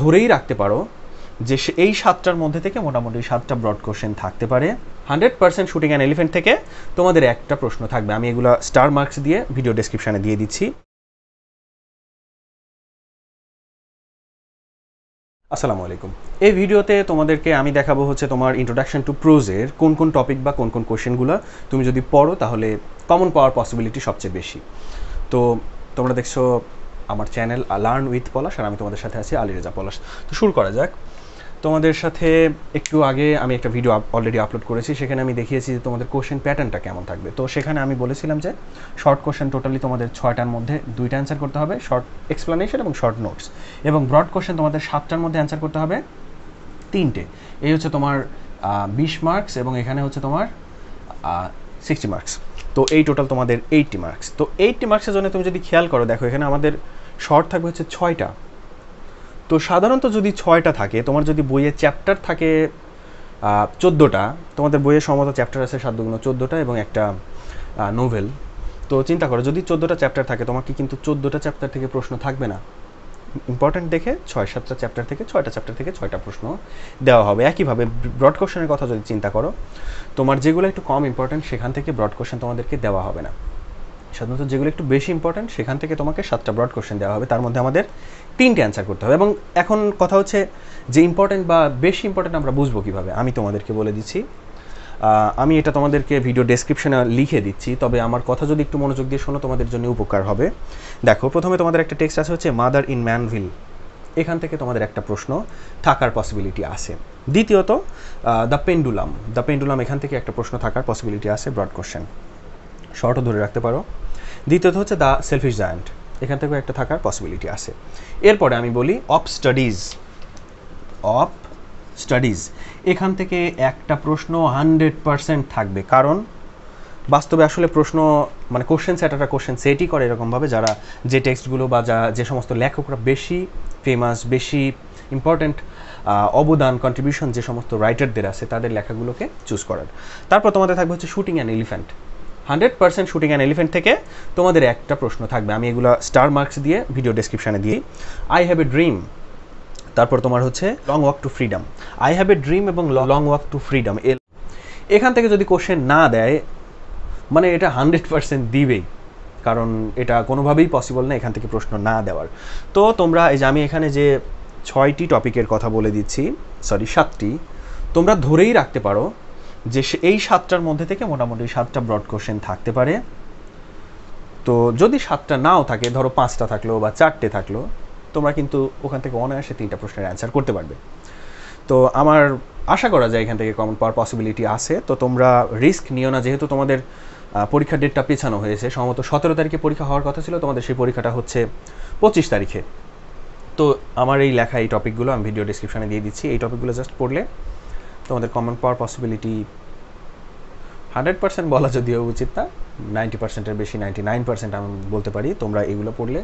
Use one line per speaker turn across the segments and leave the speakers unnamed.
ধরেই রাখতে পারো যে এই সাতটার মধ্যে থেকে মোটামুটি সাতটা ব্রড কোশ্চেন থাকতে পারে hundred percent shooting and elephant থেকে তোমাদের একটা প্রশ্ন থাকবে আমি এগুলো স্টার মার্কস দিয়ে ভিডিও ডিসক্রিপশানে দিয়ে দিচ্ছি আসসালামু আলাইকুম এই ভিডিওতে তোমাদেরকে আমি দেখাবো হচ্ছে তোমার ইন্ট্রোডাকশন টু প্রোজের কোন কোন টপিক বা কোন কোন কোশ্চেনগুলো তুমি যদি পড়ো তাহলে কমন পাওয়ার পসিবিলিটি সবচেয়ে বেশি তো তোমরা দেখছো আমার চ্যানেল লার্ন উইথ পলাশ আর আমি তোমাদের সাথে আছি রেজা পলাশ তো শুরু করা যাক তোমাদের সাথে একটু আগে আমি একটা ভিডিও অলরেডি আপলোড করেছি সেখানে আমি দেখিয়েছি যে তোমাদের কোশ্চেন প্যাটার্নটা কেমন থাকবে তো সেখানে আমি বলেছিলাম যে শর্ট কোশ্চেন টোটালি তোমাদের ছয়টার মধ্যে দুইটা অ্যান্সার করতে হবে শর্ট এক্সপ্লানেশন এবং শর্ট নোটস এবং ব্রড কোশ্চেন তোমাদের সাতটার মধ্যে অ্যান্সার করতে হবে তিনটে এই হচ্ছে তোমার বিশ মার্কস এবং এখানে হচ্ছে তোমার সিক্সটি মার্কস তো এই টোটাল তোমাদের এইটটি মার্কস তো এইটটি মার্কসের জন্য তুমি যদি খেয়াল করো দেখো এখানে আমাদের শর্ট থাকবে হচ্ছে ছয়টা তো সাধারণত যদি ছয়টা থাকে তোমার যদি বইয়ের চ্যাপ্টার থাকে চোদ্দোটা তোমাদের বইয়ের সম্ভবত চ্যাপ্টার আছে সাধ্যগুলো চোদ্দোটা এবং একটা নোভেল তো চিন্তা করো যদি চোদ্দোটা চ্যাপ্টার থাকে তোমাকে কিন্তু চোদ্দোটা চ্যাপ্টার থেকে প্রশ্ন থাকবে না ইম্পর্ট্যান্ট দেখে ছয় সাতটা চ্যাপ্টার থেকে ছয়টা চ্যাপ্টার থেকে ছয়টা প্রশ্ন দেওয়া হবে একইভাবে ব্রড কোশ্চেনের কথা যদি চিন্তা করো তোমার যেগুলো একটু কম ইম্পর্ট্যান্ট সেখান থেকে ব্রড কোশ্চেন তোমাদেরকে দেওয়া হবে না সাধারণত যেগুলো একটু বেশি ইম্পর্টেন্ট সেখান থেকে তোমাকে সাতটা ব্রড কোশ্চেন দেওয়া হবে তার মধ্যে আমাদের তিনটে অ্যান্সার করতে হবে এবং এখন কথা হচ্ছে যে ইম্পর্ট্যান্ট বা বেশি ইম্পর্ট্যান্ট আমরা বুঝবো কীভাবে আমি তোমাদেরকে বলে দিচ্ছি আমি এটা তোমাদেরকে ভিডিও ডেসক্রিপশনে লিখে দিচ্ছি তবে আমার কথা যদি একটু মনোযোগ দিয়ে শোনো তোমাদের জন্য উপকার হবে দেখো প্রথমে তোমাদের একটা টেক্সট আছে হচ্ছে মাদার ইন ম্যানভিল এখান থেকে তোমাদের একটা প্রশ্ন থাকার পসিবিলিটি আছে দ্বিতীয়ত দ্য পেন্ডুলাম দ্য পেন্ডুলাম এখান থেকে একটা প্রশ্ন থাকার পসিবিলিটি আছে ব্রড কোশ্চেন শর্টও ধরে রাখতে পারো দ্বিতীয়ত হচ্ছে দ্য সেলফিশ জায়ান্ট এখান থেকেও একটা থাকার পসিবিলিটি আছে এরপরে আমি বলি অপ স্টাডিজ অপ স্টাডিজ এখান থেকে একটা প্রশ্ন হান্ড্রেড পারসেন্ট থাকবে কারণ বাস্তবে আসলে প্রশ্ন মানে কোশ্চেন সেট একটা কোশ্চেন সেটই করে এরকমভাবে যারা যে টেক্সটগুলো বা যা যে সমস্ত লেখকরা বেশি ফেমাস বেশি ইম্পর্ট্যান্ট অবদান কন্ট্রিবিউশন যে সমস্ত রাইটারদের আছে তাদের লেখাগুলোকে চুজ করার তারপর তোমাদের থাকবে হচ্ছে shooting and elephant hundred percent shooting an elephant থেকে তোমাদের একটা প্রশ্ন থাকবে আমি এগুলো স্টার মার্কস দিয়ে ভিডিও ডিসক্রিপশানে দিই আই হ্যাভ এ ড্রিম তারপর তোমার হচ্ছে long walk to freedom I have a dream এবং লং ওয়াক টু ফ্রিডম এখান থেকে যদি কোশ্চেন না দেয় মানে এটা হান্ড্রেড পার্সেন্ট দিবেই কারণ এটা কোনোভাবেই পসিবল না এখান থেকে প্রশ্ন না দেওয়ার তো তোমরা এই যে আমি এখানে যে ছয়টি টপিকের কথা বলে দিচ্ছি সরি সাতটি তোমরা ধরেই রাখতে পারো যে এই সাতটার মধ্যে থেকে মোটামুটি সাতটা ব্রড কোশ্চেন থাকতে পারে তো যদি সাতটা নাও থাকে ধরো পাঁচটা থাকলো বা চারটে থাকলো তোমরা কিন্তু ওখান থেকে অনায়াসে তিনটা প্রশ্নের অ্যান্সার করতে পারবে তো আমার আশা করা যায় এখান থেকে কমন পাওয়ার পসিবিলিটি আছে তো তোমরা রিস্ক নিও না যেহেতু তোমাদের পরীক্ষার ডেটটা পেছানো হয়েছে সম্ভবত সতেরো তারিখে পরীক্ষা হওয়ার কথা ছিল তোমাদের সেই পরীক্ষাটা হচ্ছে পঁচিশ তারিখে তো আমার এই লেখা এই টপিকগুলো আমি ভিডিও ডিসক্রিপশানে দিয়ে দিচ্ছি এই টপিকগুলো জাস্ট পড়লে তোমাদের কমন পাওয়ার পসিবিলিটি হান্ড্রেড পার্সেন্ট বলা যদিও উচিত না নাইনটি পার্সেন্টের বেশি নাইনটি নাইন পার্সেন্ট আমি বলতে পারি তোমরা এগুলো পড়লে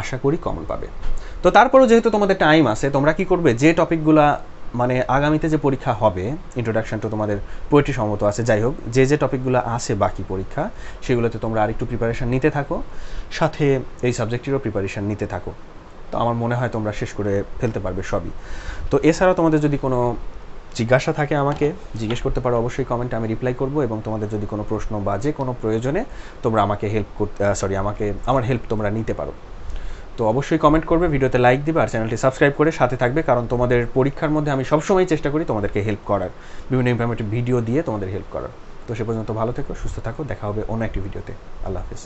আশা করি কমন পাবে তো তারপরেও যেহেতু তোমাদের টাইম আছে তোমরা কি করবে যে টপিকগুলা মানে আগামীতে যে পরীক্ষা হবে ইন্ট্রোডাকশন তো তোমাদের পোয়েট্রি সম্মত আছে যাই হোক যে যে টপিকগুলো আছে বাকি পরীক্ষা সেগুলোতে তোমরা আরেকটু প্রিপারেশান নিতে থাকো সাথে এই সাবজেক্টেরও প্রিপারেশান নিতে থাকো তো আমার মনে হয় তোমরা শেষ করে ফেলতে পারবে সবই তো এছাড়াও তোমাদের যদি কোনো জিজ্ঞাসা থাকে আমাকে জিজ্ঞেস করতে পারো অবশ্যই কমেন্টে আমি রিপ্লাই করব এবং তোমাদের যদি কোনো প্রশ্ন বা যে কোনো প্রয়োজনে তোমরা আমাকে হেল্প করতে সরি আমাকে আমার হেল্প তোমরা নিতে পারো তো অবশ্যই কমেন্ট করবে ভিডিওতে লাইক দিবে আর চ্যানেলটি সাবস্ক্রাইব করে সাথে থাকবে কারণ তোমাদের পরীক্ষার মধ্যে আমি সবসময় চেষ্টা করি তোমাদেরকে হেল্প করার বিভিন্ন ইনফরমেটিভ ভিডিও দিয়ে তোমাদের হেল্প করার তো সে পর্যন্ত ভালো থেকো সুস্থ থাকো দেখা হবে অন্য একটি ভিডিওতে আল্লাহ হাফিজ